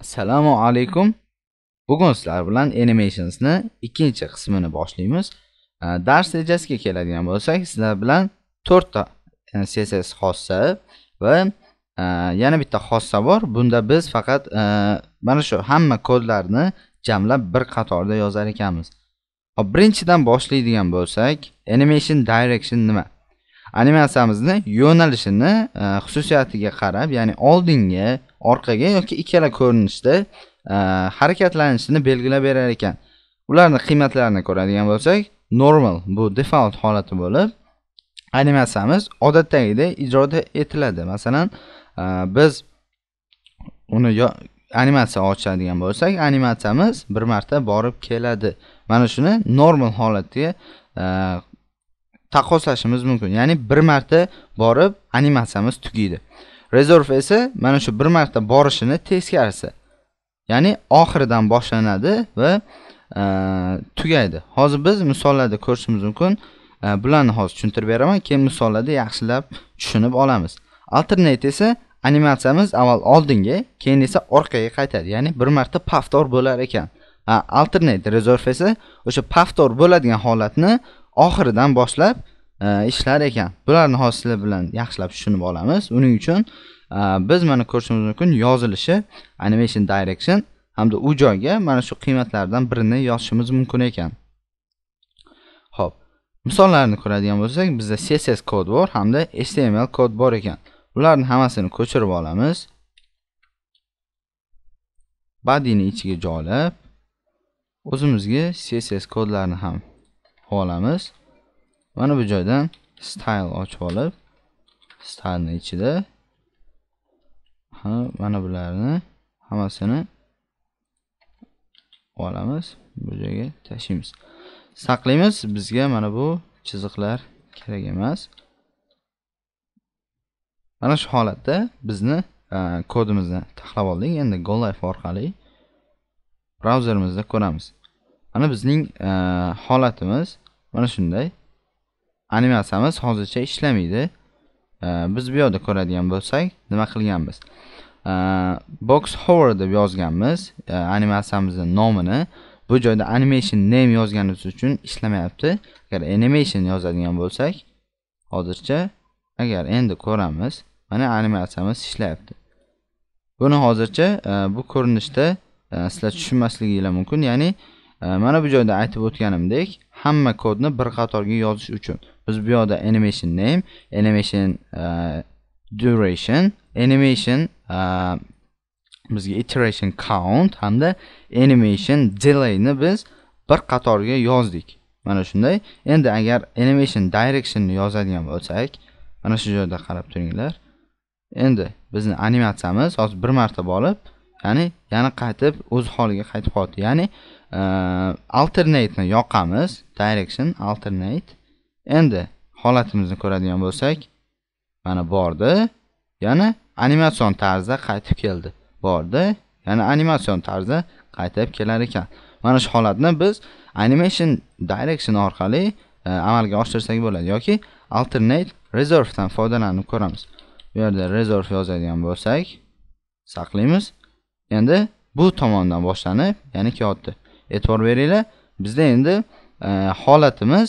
assalomu alaykum bugun sizlar bilan animationsni ikkinchi qismini boshlaymiz dars rejasiga keladigan bo'lsak sizlar bilan to'rtta e, css xossa va e, yana bitta xossa bor bunda biz faqat e, mana shu hamma kodlarni jamlab bir qatorda yozar ekanmiz Hop, birinchidan boshlaydigan bo'lsak, animation direction nima? Animatsiyamizni yo'nalishini e, xususiyatiga qarab, ya'ni oldinga, orqaga yoki ikkala ko'rinishda e, harakatlanishini belgilab berar ekan. Ularning qiymatlarini ko'radigan bo'lsak, normal bu default holati bo'lib, animatsiyamiz odatdagidek ijroda etiladi. Masalan, e, biz uni animatsiya ochadigan bo'lsak animatsiyamiz bir marta borib keladi mana shuni normal holatga e, taqqoslashimiz mumkin ya'ni bir marta borib animatsiyamiz tugaydi reserve esa mana shu bir marta borishini teskarisi ya'ni oxiridan boshlanadi va e, tugaydi hozir biz misollarda ko'rishimiz mumkin e, bularni hozir tushuntirib beraman keyin misollarda yaxshilab tushunib olamiz alternate esa animatsiyamiz avval oldinga keyin esa orqaga qaytadi ya'ni bir marta paftor bo'lar ekan alternate reserve esa o'sha paftor bo'ladigan holatni oxiridan boshlab e, ishlar ekan bularni hozir sizlar bilan yaxshilab tushunib olamiz uning uchun e, biz mana ko'rishimiz mumkin yozilishi animation direction hamda u joyga mana shu qiymatlardan birini yozishimiz mumkin ekan ho'p misollarni ko'radigan bo'lsak bizda css kod bor hamda html kod bor ekan Ularni hammasini ko'chirib olamiz. Bodyni ichiga joylab o'zimizga CSS kodlarni ham olamiz. Mana bu joydan style ochib olib, stylening ichida ha, mana bularni hammasini olamiz, bu joyga tashlaymiz. Saqlaymiz, bizga mana bu chiziqlar kerak emas. mana shu holatda bizni e, kodimizni taxlab oldik endi live orqali brauzerimizda ko'ramiz mana bizning e, holatimiz mana shunday animatsiyamiz hozircha ishlamaydi e, biz bu yoqda ko'radigan bo'lsak nima qilganmiz box hover deb yozganmiz animatsiyamizni nomini bu joyda animation name yozganimiz uchun ishlamayapti agar animation yozadigan bo'lsak hozircha agar endi ko'ramiz mana animatsiyamiz ishlayapti buni hozircha e, bu ko'rinishda e, sizlar tushunmasligingiz mumkin ya'ni e, mana bu joyda aytib o'tganimdek hamma kodni bir qatorga yozish uchun biz bu yoqda animation name animation duration animation bizga iteration count hamda animation delayni biz bir qatorga yozdik mana shunday endi agar animation directionni yozadigan bo'lsak mana shu joyda qarab turinglar endi bizni animatsiyamiz hozir bir marta bo'lib, ya'ni yana qaytib o'z holiga qaytib qoldi. ya'ni e, alternateni yoqamiz direction alternate endi holatimizni ko'radigan bo'lsak mana bordi yana animatsion tarzda qaytib keldi bordi yana animatsion tarzda qaytib kelar ekan mana shu holatni biz animation direction orqali e, amalga oshirsak bo'ladi yoki alternate reservedan foydalanib ko'ramiz bu yerda resource yozadigan bo'lsak saqlaymiz endi bu tomondan boshlanib ya'ni kiyotdi e'tibor beringlar bizda endi e, holatimiz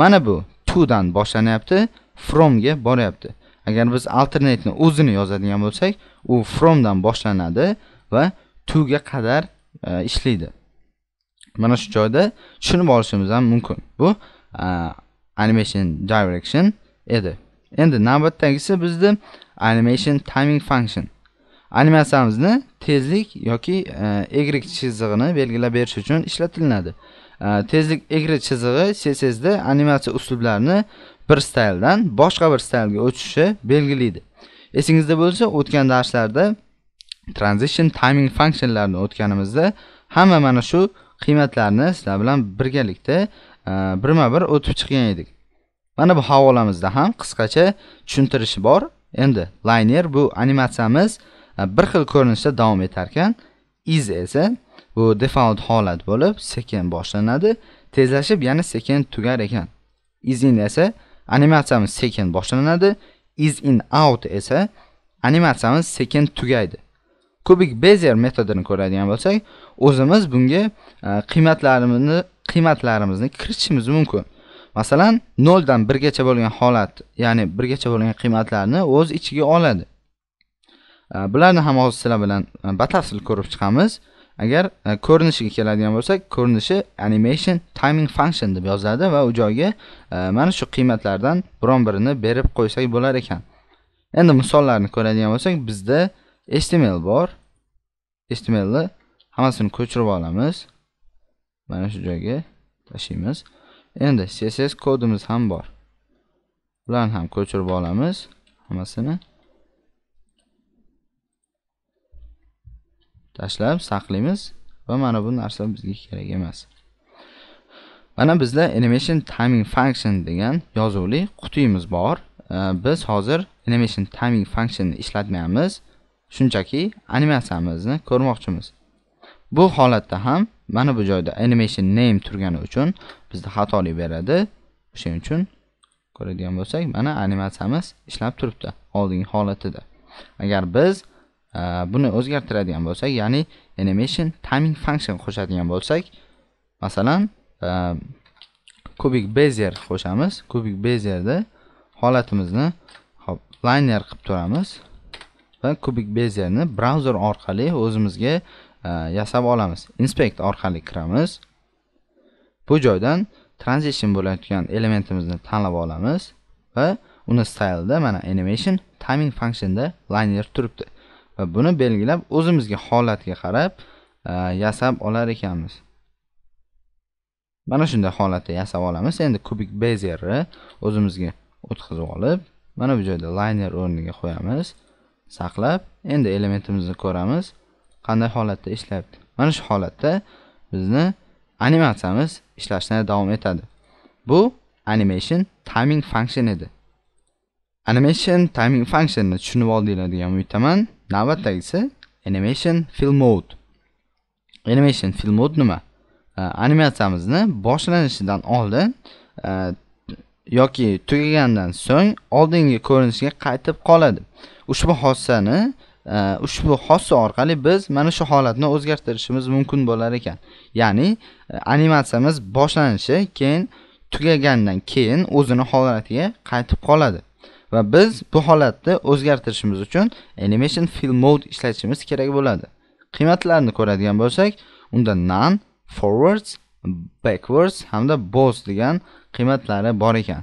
mana bu to'dan boshlanyapti fromga boryapti agar biz alternatni o'zini yozadigan bo'lsak u fromdan boshlanadi va toga qadar e, ishlaydi mana shu joyda tushunib olishimiz ham mumkin bu e, animation direction edi endi navbatdagisi bizda animation timing function animatsiyamizni tezlik yoki e, egrik chizig'ini belgilab berish uchun ishlatilinadi e, tezlik egri chizig'i CSSda animatsiya uslublarini bir stayldan boshqa bir staylga o'tishi belgilaydi esingizda bo'lsa o'tgan darslarda transition timing functionlarni o'tganimizda hamma mana shu qiymatlarni sizlar bilan birgalikda e, birma bir o'tib chiqgan edik mana bu havolamizda ham qisqacha tushuntirishi bor endi layner bu animatsiyamiz e, bir xil ko'rinishda davom etar ekan iz esa bu default holat bo'lib sekin boshlanadi tezlashib yana sekin tugar ekan iz in esa animatsiyamiz sekin boshlanadi iz in out esa animatsiyamiz sekin tugaydi kubik bezer metodini ko'radigan bo'lsak o'zimiz bunga e, qiymatlarimizni qiymatlarimizni kiritishimiz mumkin masalan noldan birgacha bo'lgan holat ya'ni birgacha bo'lgan qiymatlarni o'z ichiga oladi bularni ham hozir sizlar bilan e, batafsil ko'rib chiqamiz agar e, ko'rinishiga keladigan bo'lsak ko'rinishi animation timing function deb yoziladi va u joyga e, mana shu qiymatlardan biron birini berib qo'ysak bo'lar ekan endi misollarni ko'radigan bo'lsak bizda html bor htmlni hammasini ko'chirib olamiz mana shu joyga tashlaymiz endi css kodimiz ham bor ularni ham ko'chirib olamiz hammasini tashlab saqlaymiz va mana bu narsa bizga kerak emas mana bizda animation timing function degan yozuvli qutimiz bor biz hozir animation timing functionni ishlatmaymiz shunchaki animatsiyamizni ko'rmoqchimiz bu holatda ham mana bu joyda animation name turgani uchun bizda xatolik beradi o'shaning uchun ko'radigan bo'lsak mana animatsiyamiz ishlab turibdi oldingi holatida agar biz e, buni o'zgartiradigan bo'lsak ya'ni animation timing function qo'shadigan bo'lsak masalan e, kubik bezer qo'shamiz kubik bezierda holatimizni hop liner qilib turamiz va kubik bezerni brauzer orqali o'zimizga Э, yasab olamiz inspect orqali kiramiz bu joydan transition bo'layotgan elementimizni tanlab olamiz va uni stylda mana animation timing functionda liner turibdi va buni belgilab o'zimizga holatga qarab e, yasab olar ekanmiz mana shunday holatda yasab olamiz endi kubik bezerni o'zimizga o'tkazib olib mana bu joyda liner o'rniga qo'yamiz saqlab endi elementimizni ko'ramiz qanday holatda ishlayapti mana shu holatda bizni animatsiyamiz ishlashni davom etadi bu animation timing function edi animation timing functionni tushunib oldinglar degan umiddaman navbatdagisi animation fill mode animation fill mode nima э, animatsiyamizni boshlanishidan oldin э, yoki tugagandan so'ng oldingi ko'rinishga qaytib qoladi ushbu hodisani ushbu xossa orqali biz mana shu holatni o'zgartirishimiz mumkin bo'lar ekan ya'ni e, animatsiyamiz boshlanishi keyin tugagandan keyin o'zini holatiga qaytib qoladi va biz bu holatni o'zgartirishimiz uchun animation fill mode ishlatishimiz kerak bo'ladi qiymatlarni ko'radigan bo'lsak unda non forwards backwards hamda bos degan qiymatlari bor ekan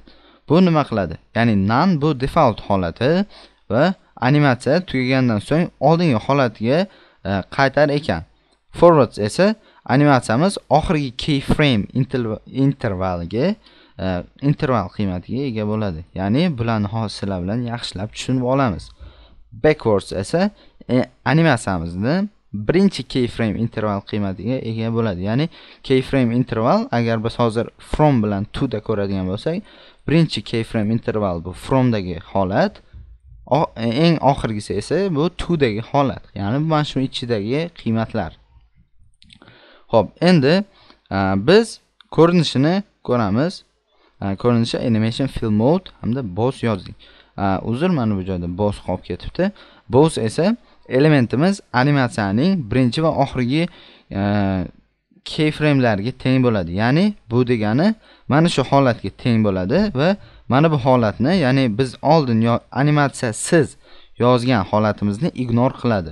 bu nima qiladi ya'ni non bu default holati va animatsiya tugagandan so'ng oldingi holatiga e, qaytar ekan forwards esa animatsiyamiz oxirgi keyframe intervaliga e, interval qiymatiga ega bo'ladi ya'ni bularni hozir sizlar bilan yaxshilab tushunib olamiz backwards esa e, animatsiyamizni birinchi keyframe interval qiymatiga ega bo'ladi ya'ni keyframe interval agar biz hozir from bilan to da ko'radigan bo'lsak birinchi keyframe interval bu fromdagi holat E, eng oxirgisi esa bu to dagi holat ya'ni mana shu ichidagi qiymatlar ho'p endi e, biz ko'rinishini ko'ramiz e, ko'rinishi animation fill mode hamda bos yozdik uzr mana bu joyda bos qolib ketibdi bos esa elementimiz animatsiyaning birinchi va oxirgi keyfreymlarga teng bo'ladi ya'ni bu degani mana shu holatga teng bo'ladi va mana bu holatni ya'ni biz oldin yo animatsiyasiz yozgan holatimizni ignor qiladi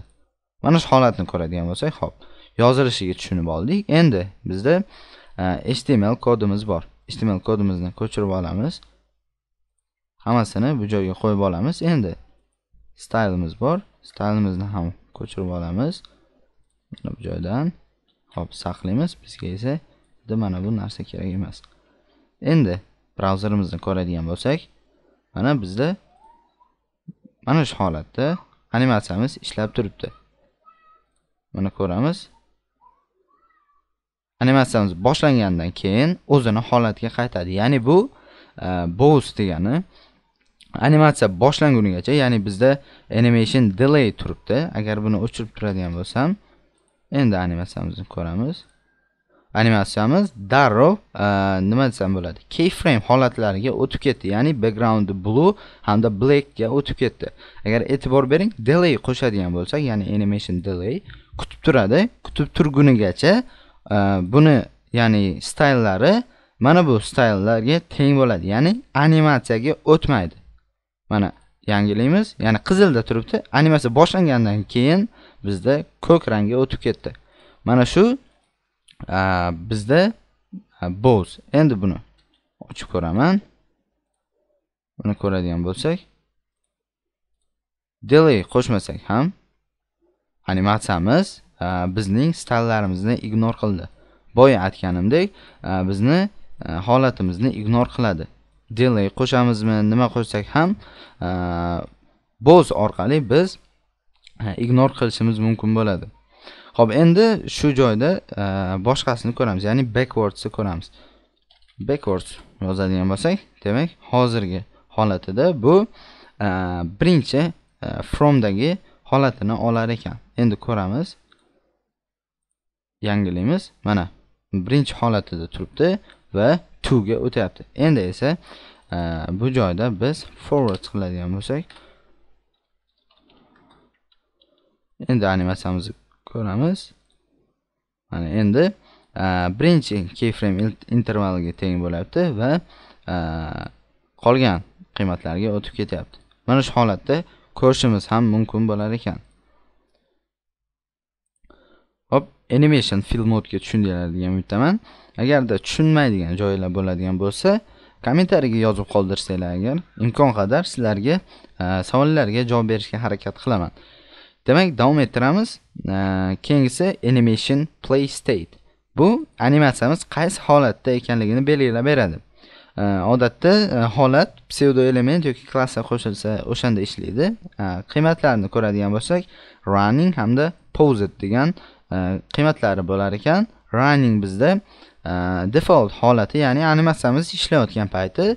mana shu holatni ko'radigan bo'lsak hop yozilishiga tushunib oldik endi bizda e, html kodimiz bor html kodimizni ko'chirib olamiz hammasini bu joyga qo'yib olamiz endi stylimiz bor stylimizni ham ko'chirib olamiz mana bu joydan hop saqlaymiz bizga esa mana bu narsa kerak emas endi brauzerimizni ko'radigan bo'lsak mana bizda mana shu holatda animatsiyamiz ishlab turibdi buni ko'ramiz animatsiyamiz boshlangandan keyin o'zini holatiga qaytadi ya'ni bu e, boost degani animatsiya boshlangunigacha ya'ni bizda animation delay turibdi agar buni o'chirib turadigan bo'lsam endi animatsiyamizni ko'ramiz animatsiyamiz darrov e, nima desam bo'ladi keyframe holatlariga o'tib ketdi ya'ni background blue hamda blackga o'tib ketdi agar e'tibor bering delay qo'shadigan bo'lsak ya'ni animation delay kutib turadi kutib turgunigacha e, buni ya'ni stayllari mana bu stayllarga teng bo'ladi ya'ni animatsiyaga o'tmaydi mana yangilaymiz ya'ni qizilda turibdi animatsiya boshlangandan keyin bizda ko'k rangga o'tib ketdi mana shu bizda boz. endi buni ochib ko'raman buni ko'radigan bo'lsak delay qo'shmasak ham animatsiyamiz bizning styllarimizni ignor qildi boya aytganimdek bizni holatimizni ignor qiladi delay qo'shamizmi nima qo'shsak ham Boz orqali biz ignor qilishimiz mumkin bo'ladi ho'p endi shu joyda e, boshqasini ko'ramiz ya'ni backwardsni ko'ramiz backwards yozadigan bo'lsak demak hozirgi holatida bu e, birinchi e, fromdagi holatini olar ekan endi ko'ramiz yangilaymiz mana birinchi holatida turibdi va toga o'tyapti endi esa bu joyda biz forward qiladigan bo'lsak endi animatsiyamizni ko'ramiz mana endi e, birinchi keyframe intervaliga teng bo'lyapti va e, qolgan qiymatlarga o'tib ketyapti mana shu holatda ko'rishimiz ham mumkin bo'lar ekan hop animation film modga tushundinglar degan umiddaman agarda tushunmaydigan joylar bo'ladigan bo'lsa kommentariyga yozib qoldirsanglar agar imkon qadar sizlarga e, savollarga javob berishga harakat qilaman demak davom ettiramiz keyingisi animation play state bu animatsiyamiz qaysi holatda ekanligini belgilab beradi odatda e, holat pseudo element yoki klassga qo'shilsa o'shanda ishlaydi qiymatlarini ko'radigan bo'lsak running hamda posed degan e, qiymatlari bo'lar ekan running bizda e, default holati ya'ni animatsiyamiz ishlayotgan payti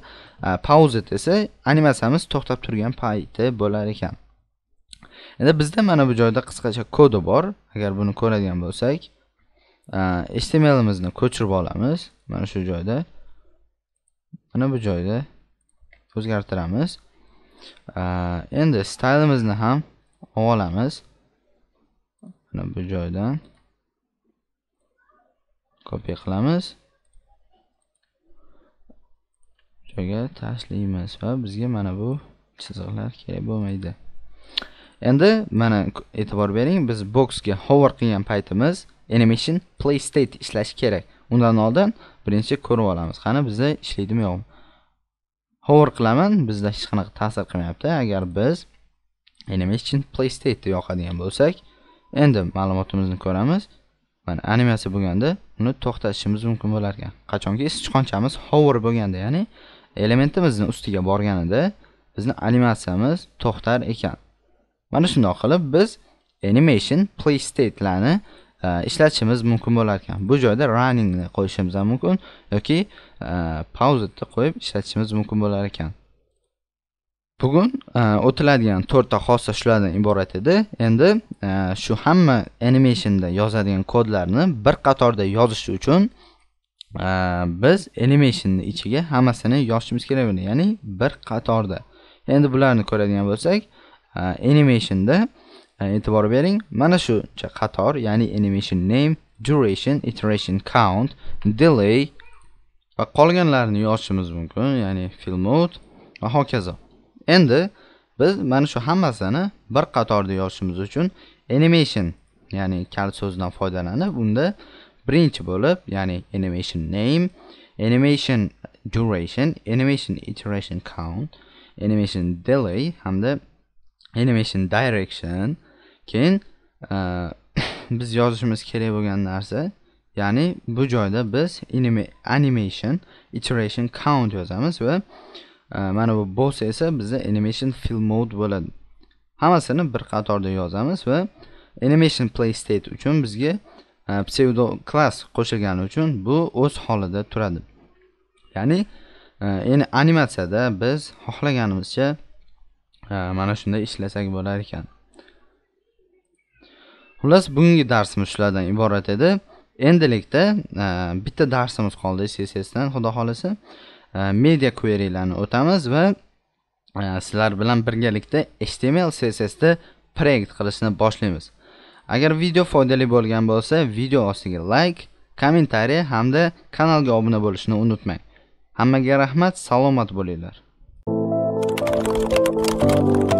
pauzed esa animatsiyamiz to'xtab turgan payti bo'lar ekan endi bizda mana bu joyda qisqacha kodi bor agar buni ko'radigan bo'lsak htmlimizni ko'chirib olamiz mana shu joyda mana bu joyda o'zgartiramiz endi stylimizni ham olamiz mana bu joydan kopiya qilamiz joyga tashlaymiz va bizga mana bu chiziqlar kerak bo'lmaydi endi mana e'tibor bering biz boksga hover qilgan paytimiz animation play state ishlashi kerak undan oldin birinchi ko'rib olamiz qani bizda ishlaydimi yo'qmi hover qilaman bizda hech qanaqa ta'sir qilmayapti agar biz animation play state yoqadigan bo'lsak endi ma'lumotimizni ko'ramiz mana animatsiya bo'lganda uni to'xtatishimiz mumkin bo'lar ekan qachonki sichqonchamiz hover bo'lganda ya'ni elementimizni ustiga borganida bizni animatsiyamiz to'xtar ekan mana shundoq qilib biz animation play statelarni e, ishlatishimiz mumkin bo'lar ekan bu joyda runningni qo'yishimiz ham mumkin yoki e, pauzada qo'yib ishlatishimiz mumkin bo'lar ekan bugun e, o'tiladigan to'rtta xossa shulardan iborat edi endi shu hamma animationda yozadigan kodlarni bir qatorda yozish uchun biz animationni ichiga hammasini yozishimiz kerak bo'ladi ya'ni bir qatorda endi bularni ko'radigan bo'lsak Э, animationda э, e'tibor bering mana shuncha qator ya'ni animation name duration iteration count delay va qolganlarini yozishimiz mumkin ya'ni fill mode va hokazo endi biz mana shu hammasini bir qatorda yozishimiz uchun animation ya'ni kalit so'zidan foydalanib unda birinchi bo'lib ya'ni animation name animation duration animation iteration count animation delay hamda animation direction keyin e, biz yozishimiz kerak bo'lgan narsa ya'ni bu joyda biz animation iteration count yozamiz va e, mana bu bo'lsa esa bizda animation fill mode bo'ladi hammasini bir qatorda yozamiz va animation play state uchun bizga e, pseudo class qo'shilgani uchun bu o'z holida turadi ya'ni animatsiyada biz xohlaganimizcha mana shunday ishlasak bo'lar ekan xullas bugungi darsimiz shulardan iborat edi endilikda bitta darsimiz qoldi ssdan xudo xohlasa media querylarni o'tamiz va sizlar bilan birgalikda html da proyekt qilishni boshlaymiz agar video foydali bo'lgan bo'lsa video ostiga layk like, kommentariy hamda kanalga obuna bo'lishni unutmang hammaga rahmat salomat bo'linglar Thank you.